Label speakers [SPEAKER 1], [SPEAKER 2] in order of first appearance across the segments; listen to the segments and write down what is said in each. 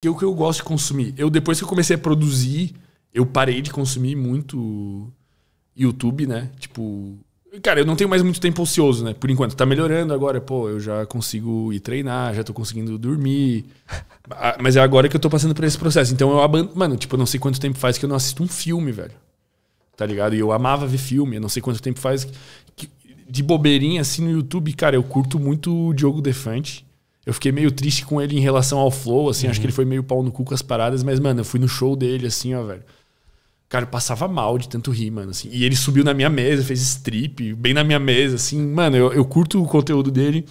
[SPEAKER 1] que é o que eu gosto de consumir. Eu depois que eu comecei a produzir, eu parei de consumir muito YouTube, né? Tipo, cara, eu não tenho mais muito tempo ocioso, né? Por enquanto tá melhorando agora, pô, eu já consigo ir treinar, já tô conseguindo dormir. Ah, mas é agora que eu tô passando por esse processo. Então eu abandono, mano, tipo, eu não sei quanto tempo faz que eu não assisto um filme, velho. Tá ligado? E eu amava ver filme, eu não sei quanto tempo faz que... de bobeirinha assim no YouTube, cara, eu curto muito o Diogo Defante eu fiquei meio triste com ele em relação ao flow, assim, uhum. acho que ele foi meio pau no cu com as paradas, mas, mano, eu fui no show dele, assim, ó, velho. Cara, eu passava mal de tanto rir, mano, assim. E ele subiu na minha mesa, fez strip, bem na minha mesa, assim. Mano, eu, eu curto o conteúdo dele,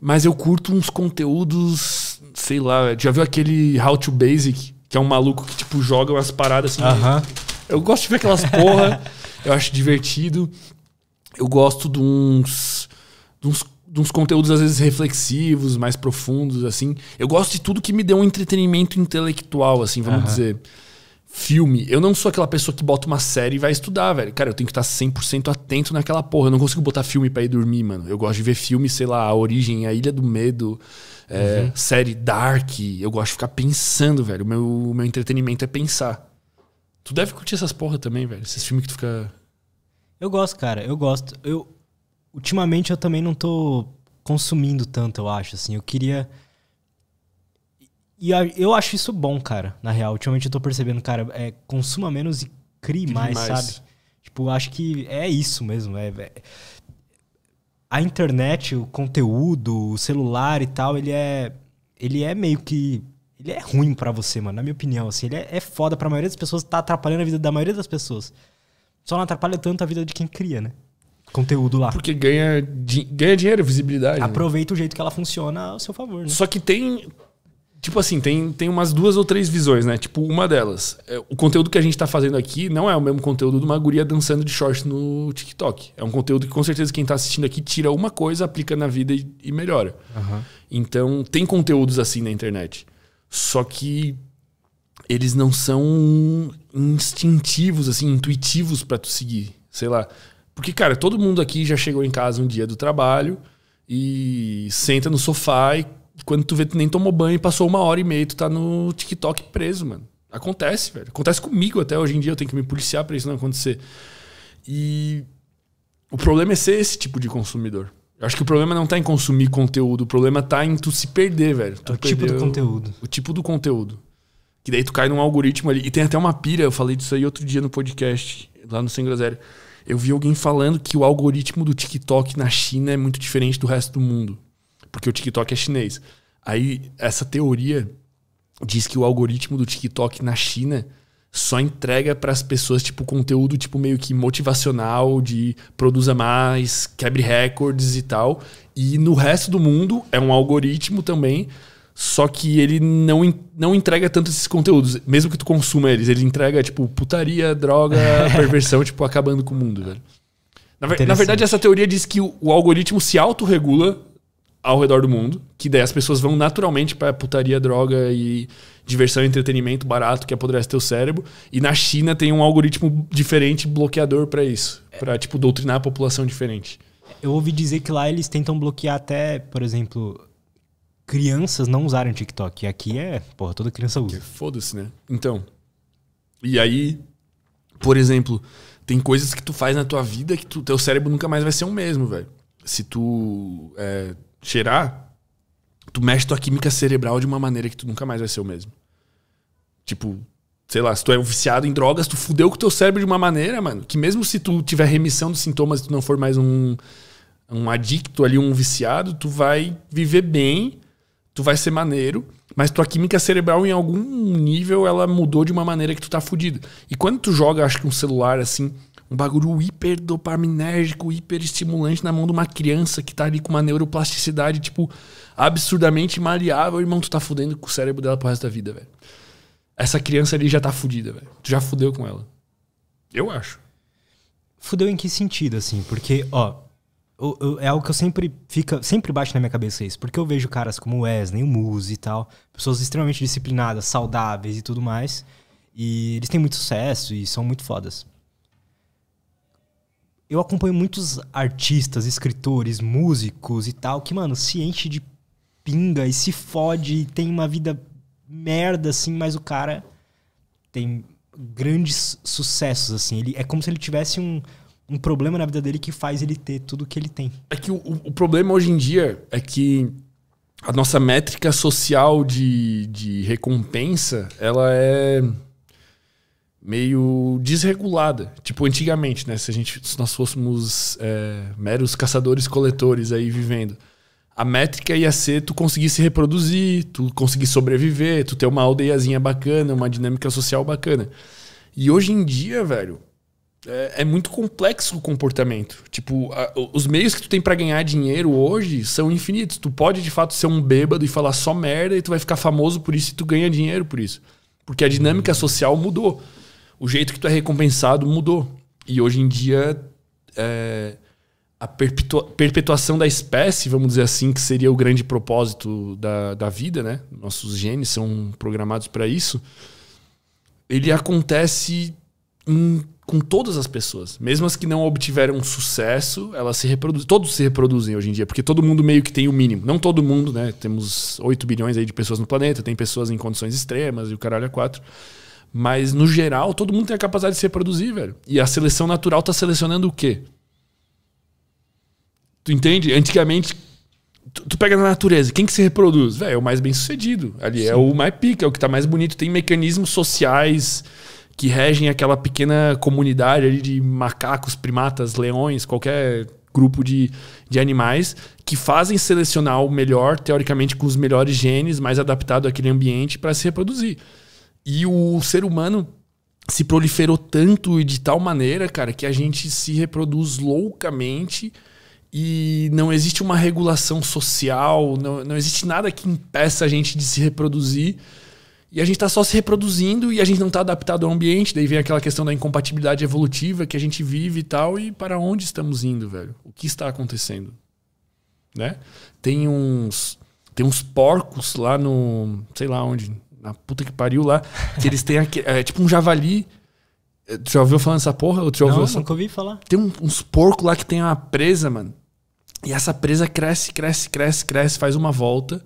[SPEAKER 1] mas eu curto uns conteúdos, sei lá, velho. já viu aquele How to Basic, que é um maluco que, tipo, joga umas paradas assim. Uhum. Eu gosto de ver aquelas porra, eu acho divertido. Eu gosto de uns. De uns uns conteúdos às vezes reflexivos, mais profundos, assim. Eu gosto de tudo que me dê um entretenimento intelectual, assim, vamos uhum. dizer. Filme. Eu não sou aquela pessoa que bota uma série e vai estudar, velho. Cara, eu tenho que estar 100% atento naquela porra. Eu não consigo botar filme para ir dormir, mano. Eu gosto de ver filme, sei lá, A Origem, A Ilha do Medo, é, uhum. série Dark. Eu gosto de ficar pensando, velho. O meu, meu entretenimento é pensar. Tu deve curtir essas porra também, velho. Esses
[SPEAKER 2] filmes que tu fica. Eu gosto, cara. Eu gosto. Eu, ultimamente eu também não tô consumindo tanto, eu acho, assim. Eu queria. E eu acho isso bom, cara, na real. Ultimamente eu tô percebendo, cara, é, consuma menos e crie, crie mais, mais, sabe? Tipo, acho que é isso mesmo. É, é, A internet, o conteúdo, o celular e tal, ele é. Ele é meio que. Ele é ruim para você, mano, na minha opinião. Assim, ele é, é foda pra maioria das pessoas, tá atrapalhando a vida da maioria das pessoas. Só não atrapalha tanto a vida de quem cria, né? conteúdo lá. Porque ganha, di ganha dinheiro,
[SPEAKER 1] visibilidade. Né? Aproveita
[SPEAKER 2] né? o jeito que ela funciona ao seu favor.
[SPEAKER 1] Né? Só que tem. Tipo assim, tem, tem umas duas ou três visões, né? Tipo, uma delas. É, o conteúdo que a gente tá fazendo aqui não é o mesmo conteúdo de uma guria dançando de short no TikTok. É um conteúdo que com certeza quem tá assistindo aqui tira uma coisa, aplica na vida e, e melhora. Uhum. Então, tem conteúdos assim na internet. Só que eles não são instintivos, assim, intuitivos para tu seguir. Sei lá porque, cara, todo mundo aqui já chegou em casa um dia do trabalho e senta no sofá e quando tu vê, tu nem tomou banho e passou uma hora e meia, tu tá no TikTok preso, mano. Acontece, velho. Acontece comigo até hoje em dia, eu tenho que me policiar pra isso não acontecer. E o problema é ser esse tipo de consumidor. Eu acho que o problema não tá em consumir conteúdo, o problema tá em tu se perder, velho. É tu é o tipo do conteúdo. O, o tipo do conteúdo. Que daí tu cai num algoritmo ali. E tem até uma pira, eu falei disso aí outro dia no podcast, lá no Sem Groselha eu vi alguém falando que o algoritmo do TikTok na China é muito diferente do resto do mundo, porque o TikTok é chinês. Aí essa teoria diz que o algoritmo do TikTok na China só entrega para as pessoas tipo conteúdo tipo meio que motivacional de produza mais, quebre recordes e tal. E no resto do mundo é um algoritmo também só que ele não, não entrega tanto esses conteúdos, mesmo que tu consuma eles. Ele entrega, tipo, putaria, droga, perversão, tipo, acabando com o mundo, velho. Na, na verdade, essa teoria diz que o, o algoritmo se autorregula ao redor do mundo, que daí as pessoas vão naturalmente para putaria, droga e diversão e entretenimento barato que apodrece teu cérebro. E na China tem um algoritmo diferente, bloqueador para isso, é. para tipo doutrinar a população diferente. Eu ouvi dizer que lá eles tentam
[SPEAKER 2] bloquear até, por exemplo, crianças não usarem TikTok. E aqui é, porra, toda
[SPEAKER 1] criança usa. Foda-se, né? Então. E aí, por exemplo, tem coisas que tu faz na tua vida que tu, teu cérebro nunca mais vai ser o mesmo, velho. Se tu é, cheirar, tu mexe tua química cerebral de uma maneira que tu nunca mais vai ser o mesmo. Tipo, sei lá, se tu é viciado em drogas, tu fudeu com teu cérebro de uma maneira, mano, que mesmo se tu tiver remissão dos sintomas e tu não for mais um, um adicto ali, um viciado, tu vai viver bem tu vai ser maneiro, mas tua química cerebral em algum nível ela mudou de uma maneira que tu tá fudido. E quando tu joga, acho que um celular assim, um bagulho hiper dopaminérgico, hiper estimulante na mão de uma criança que tá ali com uma neuroplasticidade, tipo, absurdamente maleável, irmão, tu tá fudendo com o cérebro dela pro resto da vida, velho. Essa criança ali já tá fudida, velho. Tu já fudeu com ela. Eu acho.
[SPEAKER 2] Fudeu em que sentido, assim? Porque, ó, eu, eu, é algo que eu sempre fica sempre baixo na minha cabeça isso, porque eu vejo caras como Wesley, o Muse e tal, pessoas extremamente disciplinadas, saudáveis e tudo mais, e eles têm muito sucesso e são muito fodas. Eu acompanho muitos artistas, escritores, músicos e tal que, mano, se enche de pinga e se fode e tem uma vida merda assim, mas o cara tem grandes sucessos assim, ele é como se ele tivesse um um problema na vida dele que faz ele ter tudo que ele tem.
[SPEAKER 1] É que o, o problema hoje em dia é que a nossa métrica social de, de recompensa, ela é meio desregulada. Tipo, antigamente, né? Se, a gente, se nós fôssemos é, meros caçadores-coletores aí vivendo, a métrica ia ser tu conseguir se reproduzir, tu conseguir sobreviver, tu ter uma aldeiazinha bacana, uma dinâmica social bacana. E hoje em dia, velho, é, é, muito complexo o comportamento. Tipo, a, os meios que tu tem para ganhar dinheiro hoje são infinitos. Tu pode, de fato, ser um bêbado e falar só merda e tu vai ficar famoso por isso e tu ganha dinheiro por isso. Porque a dinâmica social mudou. O jeito que tu é recompensado mudou. E hoje em dia, é, a perpetua, perpetuação da espécie, vamos dizer assim, que seria o grande propósito da, da vida, né? Nossos genes são programados para isso. Ele acontece em com todas as pessoas. Mesmo as que não obtiveram sucesso, elas se reproduzem. Todos se reproduzem hoje em dia, porque todo mundo meio que tem o mínimo. Não todo mundo, né? Temos 8 bilhões aí de pessoas no planeta, tem pessoas em condições extremas e o caralho é 4. Mas, no geral, todo mundo tem a capacidade de se reproduzir, velho. E a seleção natural tá selecionando o quê? Tu entende? Antigamente, tu, pega na natureza, quem que se reproduz? Velho, é o mais bem sucedido. Ali é Sim. é o mais pica, é o que tá mais bonito. Tem mecanismos sociais que regem aquela pequena comunidade ali de macacos, primatas, leões, qualquer grupo de, de animais que fazem selecionar o melhor, teoricamente com os melhores genes, mais adaptado àquele ambiente para se reproduzir. E o ser humano se proliferou tanto e de tal maneira, cara, que a gente se reproduz loucamente e não existe uma regulação social, não, não existe nada que impeça a gente de se reproduzir e a gente está só se reproduzindo e a gente não está adaptado ao ambiente. Daí vem aquela questão da incompatibilidade evolutiva que a gente vive e tal. E para onde estamos indo, velho? O que está acontecendo? Né? Tem uns, tem uns porcos lá no. Sei lá onde. Na puta que pariu lá. Que eles têm. Aqui, é, tipo um javali. É, tu já ouviu falando essa porra? Ou tu já ouviu não, essa... nunca ouvi falar. Tem um, uns porcos lá que tem uma presa, mano. E essa presa cresce, cresce, cresce, cresce, faz uma volta.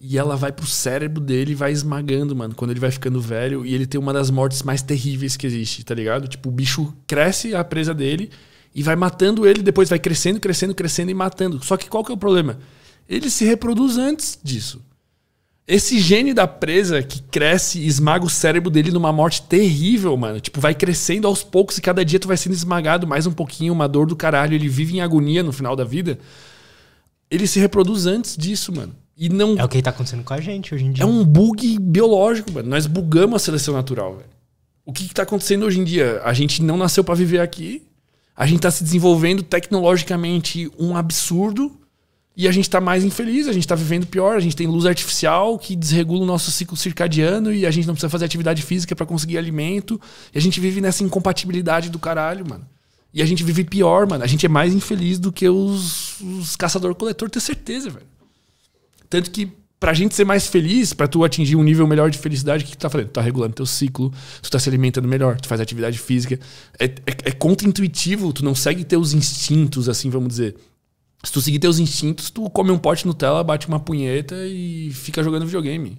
[SPEAKER 1] E ela vai pro cérebro dele e vai esmagando, mano. Quando ele vai ficando velho. E ele tem uma das mortes mais terríveis que existe, tá ligado? Tipo, o bicho cresce a presa dele e vai matando ele, depois vai crescendo, crescendo, crescendo e matando. Só que qual que é o problema? Ele se reproduz antes disso. Esse gene da presa que cresce e esmaga o cérebro dele numa morte terrível, mano. Tipo, vai crescendo aos poucos e cada dia tu vai sendo esmagado mais um pouquinho, uma dor do caralho. Ele vive em agonia no final da vida. Ele se reproduz antes disso, mano. E não. É o que tá acontecendo com a gente hoje em dia. É um bug biológico, mano. Nós bugamos a seleção natural, velho. O que, que tá acontecendo hoje em dia? A gente não nasceu para viver aqui. A gente tá se desenvolvendo tecnologicamente um absurdo. E a gente tá mais infeliz, a gente tá vivendo pior, a gente tem luz artificial que desregula o nosso ciclo circadiano e a gente não precisa fazer atividade física para conseguir alimento. E a gente vive nessa incompatibilidade do caralho, mano. E a gente vive pior, mano. A gente é mais infeliz do que os, os caçador-coletor, tenho certeza, velho. Tanto que pra gente ser mais feliz, para tu atingir um nível melhor de felicidade, o que, tu tá fazendo? Tu tá regulando teu ciclo, tu tá se alimentando melhor, tu faz atividade física. É, é, é contra-intuitivo, tu não segue teus instintos, assim, vamos dizer. Se tu seguir teus instintos, tu come um pote Nutella, bate uma punheta e fica jogando videogame.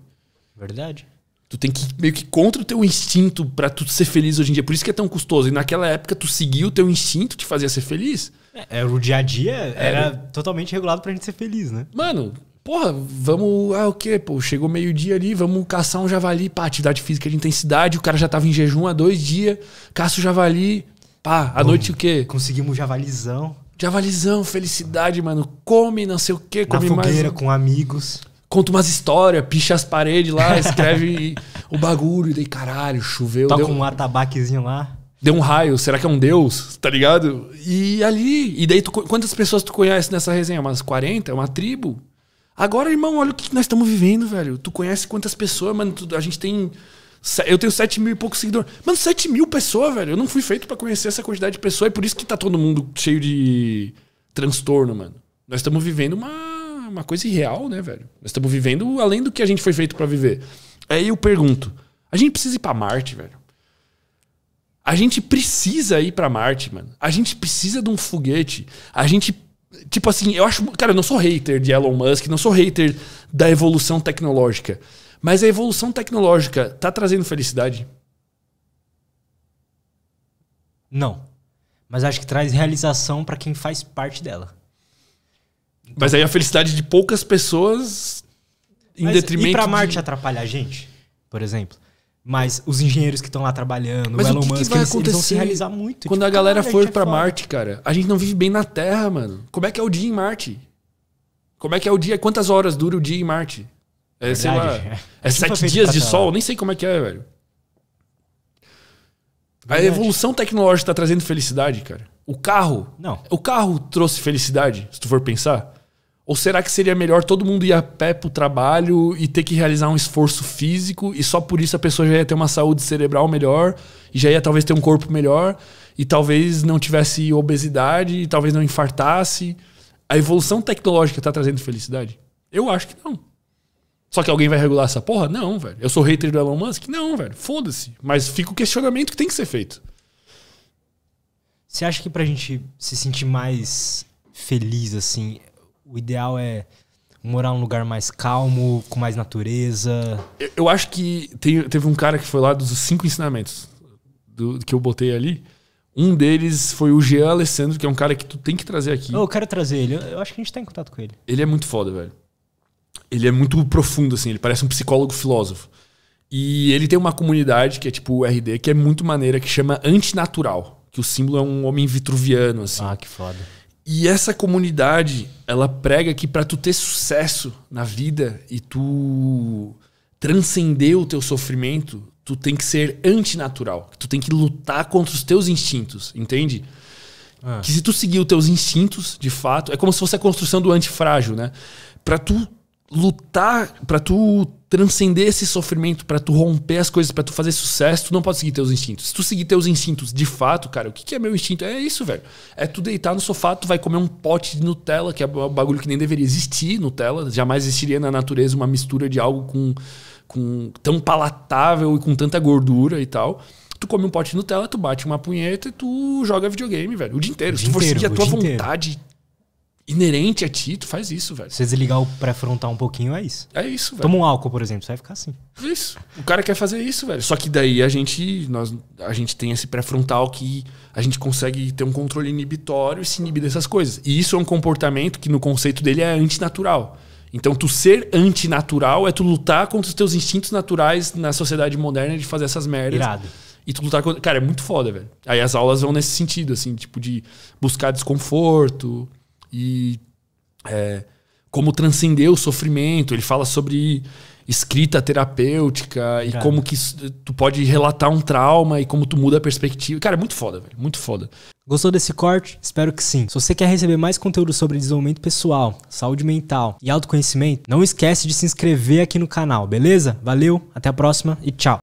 [SPEAKER 1] Verdade. Tu tem que meio que contra o teu instinto para tu ser feliz hoje em dia. Por isso que é tão custoso. E naquela época tu seguiu o teu instinto te fazia ser feliz. É, é, o dia a dia é, era, era né? totalmente regulado pra gente ser feliz, né? Mano, porra, vamos. Ah, o quê? Pô, chegou meio-dia ali, vamos caçar um javali, pá, atividade física de intensidade, o cara já tava em jejum há dois dias, caça o javali, pá, à Bom, noite o quê? Conseguimos um javalizão. Javalizão, felicidade, mano. Come não sei o quê, come Na fogueira, mais... com amigos. Conta umas histórias, picha as paredes lá, escreve
[SPEAKER 2] o bagulho, e daí caralho,
[SPEAKER 1] choveu. Toca deu... um
[SPEAKER 2] atabaquezinho lá deu um raio, será
[SPEAKER 1] que é um deus? Tá ligado? E ali, e daí tu, quantas pessoas tu conhece nessa resenha? Umas 40? É uma tribo? Agora, irmão, olha o que nós estamos vivendo, velho. Tu conhece quantas pessoas, mano. Tu, a gente tem. Eu tenho 7 mil e poucos seguidores. Mano, 7 mil pessoas, velho. Eu não fui feito para conhecer essa quantidade de pessoas. É por isso que tá todo mundo cheio de transtorno, mano. Nós estamos vivendo uma, uma coisa irreal, né, velho? Nós estamos vivendo além do que a gente foi feito para viver. Aí é, eu pergunto: a gente precisa ir pra Marte, velho? A gente precisa ir para Marte, mano. A gente precisa de um foguete. A gente Tipo assim, eu acho. Cara, eu não sou hater de Elon Musk, não sou hater da evolução tecnológica. Mas a evolução tecnológica tá trazendo felicidade? Não.
[SPEAKER 2] Mas acho que traz realização para quem faz parte dela.
[SPEAKER 1] Então, mas aí a felicidade de poucas
[SPEAKER 2] pessoas
[SPEAKER 1] em mas, detrimento. E pra Marte de...
[SPEAKER 2] atrapalha a gente, por exemplo? Mas os engenheiros que estão lá trabalhando, Mas o Elon que Musk, que vai eles, acontecer eles vão se realizar muito. Quando tipo, a galera cara, for para pra é Marte,
[SPEAKER 1] cara, a gente não vive bem na Terra, mano. Como é que é o dia em Marte? Como é que é o dia? Quantas horas dura o dia em Marte? É, sei lá. É, é sete dias de sol? Nem sei como é que é, velho. Verdade. A evolução tecnológica está trazendo felicidade, cara. O carro. Não. O carro trouxe felicidade, se tu for pensar. Ou será que seria melhor todo mundo ir a pé pro trabalho e ter que realizar um esforço físico e só por isso a pessoa já ia ter uma saúde cerebral melhor e já ia talvez ter um corpo melhor e talvez não tivesse obesidade e talvez não infartasse? A evolução tecnológica tá trazendo felicidade? Eu acho que não. Só que alguém vai regular essa porra? Não, velho. Eu sou hater do Elon Musk? Não, velho. Foda-se. Mas fica o questionamento que tem que ser feito.
[SPEAKER 2] Você acha que pra gente se sentir mais feliz, assim, o ideal
[SPEAKER 1] é morar num lugar mais calmo, com mais natureza? Eu, eu acho que tem, teve um cara que foi lá dos cinco ensinamentos do, que eu botei ali. Um deles foi o Jean Alessandro, que é um cara que tu tem que trazer aqui. Eu quero trazer ele. Eu acho que a gente tá em contato com ele. Ele é muito foda, velho. Ele é muito profundo, assim. Ele parece um psicólogo filósofo. E ele tem uma comunidade, que é tipo o RD, que é muito maneira, que chama Antinatural. Que o símbolo é um homem vitruviano, assim. Ah, que foda. E essa comunidade, ela prega que para tu ter sucesso na vida e tu transcender o teu sofrimento, tu tem que ser antinatural. Tu tem que lutar contra os teus instintos, entende? É. Que se tu seguir os teus instintos, de fato, é como se fosse a construção do antifrágil, né? Para tu lutar, para tu transcender esse sofrimento, para tu romper as coisas, para tu fazer sucesso, tu não pode seguir teus instintos. Se tu seguir teus instintos de fato, cara, o que, que é meu instinto? É isso, velho. É tu deitar no sofá, tu vai comer um pote de Nutella, que é um bagulho que nem deveria existir, Nutella. Jamais existiria na natureza uma mistura de algo com, com tão palatável e com tanta gordura e tal. Tu come um pote de Nutella, tu bate uma punheta e tu joga videogame, velho. O dia inteiro. O se tu for seguir a tua vontade inteiro inerente a ti, tu faz isso, velho. Se
[SPEAKER 2] desligar o pré-frontal um pouquinho, é isso. É isso, velho. Toma um álcool, por exemplo, você vai ficar assim.
[SPEAKER 1] Isso. O cara quer fazer isso, velho. Só que daí a gente, nós, a gente tem esse pré-frontal que a gente consegue ter um controle inibitório e se inibir dessas coisas. E isso é um comportamento que no conceito dele é antinatural. Então, tu ser antinatural é tu lutar contra os teus instintos naturais na sociedade moderna de fazer essas merdas. Irado. E tu lutar contra. Cara, é muito foda, velho. Aí as aulas vão nesse sentido, assim, tipo, de buscar desconforto, e é, como transcender o sofrimento. Ele fala sobre escrita terapêutica e Cara. como que tu pode relatar um trauma e como tu muda a perspectiva. Cara, é muito foda, velho. Muito foda.
[SPEAKER 2] Gostou desse corte? Espero que sim. Se você quer receber mais conteúdo sobre desenvolvimento pessoal, saúde mental e autoconhecimento, não esquece de se inscrever aqui no canal, beleza? Valeu, até a próxima e tchau.